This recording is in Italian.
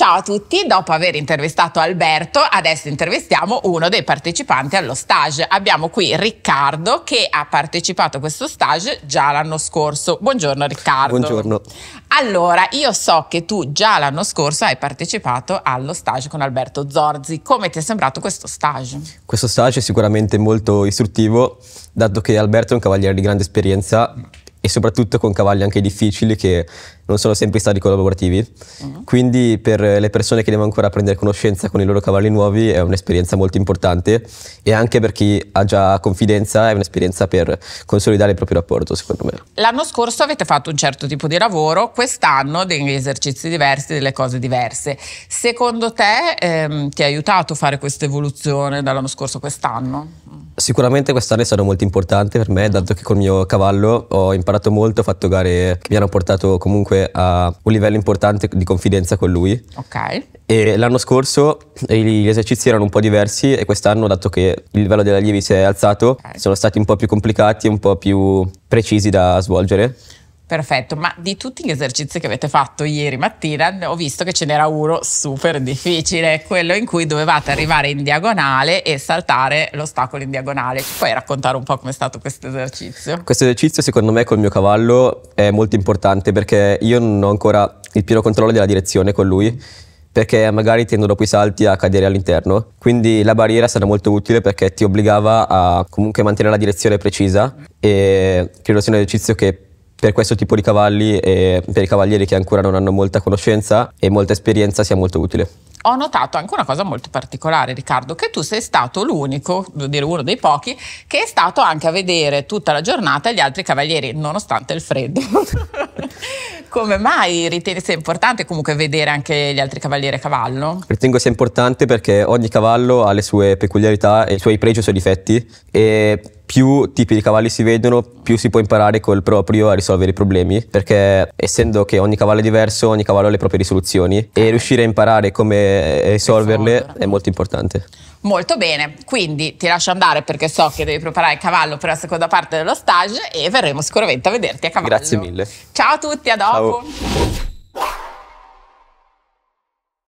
Ciao a tutti, dopo aver intervistato Alberto, adesso intervistiamo uno dei partecipanti allo stage. Abbiamo qui Riccardo che ha partecipato a questo stage già l'anno scorso. Buongiorno Riccardo. Buongiorno. Allora, io so che tu già l'anno scorso hai partecipato allo stage con Alberto Zorzi. Come ti è sembrato questo stage? Questo stage è sicuramente molto istruttivo, dato che Alberto è un cavaliere di grande esperienza e soprattutto con cavalli anche difficili che non sono sempre stati collaborativi. Mm. Quindi per le persone che devono ancora prendere conoscenza con i loro cavalli nuovi è un'esperienza molto importante e anche per chi ha già confidenza è un'esperienza per consolidare il proprio rapporto, secondo me. L'anno scorso avete fatto un certo tipo di lavoro, quest'anno degli esercizi diversi, delle cose diverse. Secondo te ehm, ti ha aiutato a fare questa evoluzione dall'anno scorso a quest'anno? Sicuramente quest'anno è stato molto importante per me, dato che col mio cavallo ho imparato molto, ho fatto gare che mi hanno portato comunque a un livello importante di confidenza con lui. Ok. E l'anno scorso gli esercizi erano un po' diversi e quest'anno, dato che il livello degli allievi si è alzato, okay. sono stati un po' più complicati, un po' più precisi da svolgere. Perfetto, ma di tutti gli esercizi che avete fatto ieri mattina ho visto che ce n'era uno super difficile, quello in cui dovevate arrivare in diagonale e saltare l'ostacolo in diagonale. Ci puoi raccontare un po' come è stato questo esercizio? Questo esercizio secondo me col mio cavallo è molto importante perché io non ho ancora il pieno controllo della direzione con lui perché magari tendo dopo i salti a cadere all'interno. Quindi la barriera sarà molto utile perché ti obbligava a comunque mantenere la direzione precisa e credo sia un esercizio che per questo tipo di cavalli e per i cavalieri che ancora non hanno molta conoscenza e molta esperienza sia molto utile. Ho notato anche una cosa molto particolare, Riccardo, che tu sei stato l'unico, devo dire uno dei pochi, che è stato anche a vedere tutta la giornata gli altri cavalieri, nonostante il freddo. Come mai ritieni sia importante comunque vedere anche gli altri cavalieri a cavallo? Ritengo sia importante perché ogni cavallo ha le sue peculiarità, e i suoi pregi e i suoi difetti e più tipi di cavalli si vedono, più si può imparare col proprio a risolvere i problemi, perché essendo che ogni cavallo è diverso, ogni cavallo ha le proprie risoluzioni e riuscire a imparare come risolverle è molto importante. Molto bene, quindi ti lascio andare perché so che devi preparare il cavallo per la seconda parte dello stage e verremo sicuramente a vederti a cavallo. Grazie mille. Ciao a tutti, a dopo. Ciao.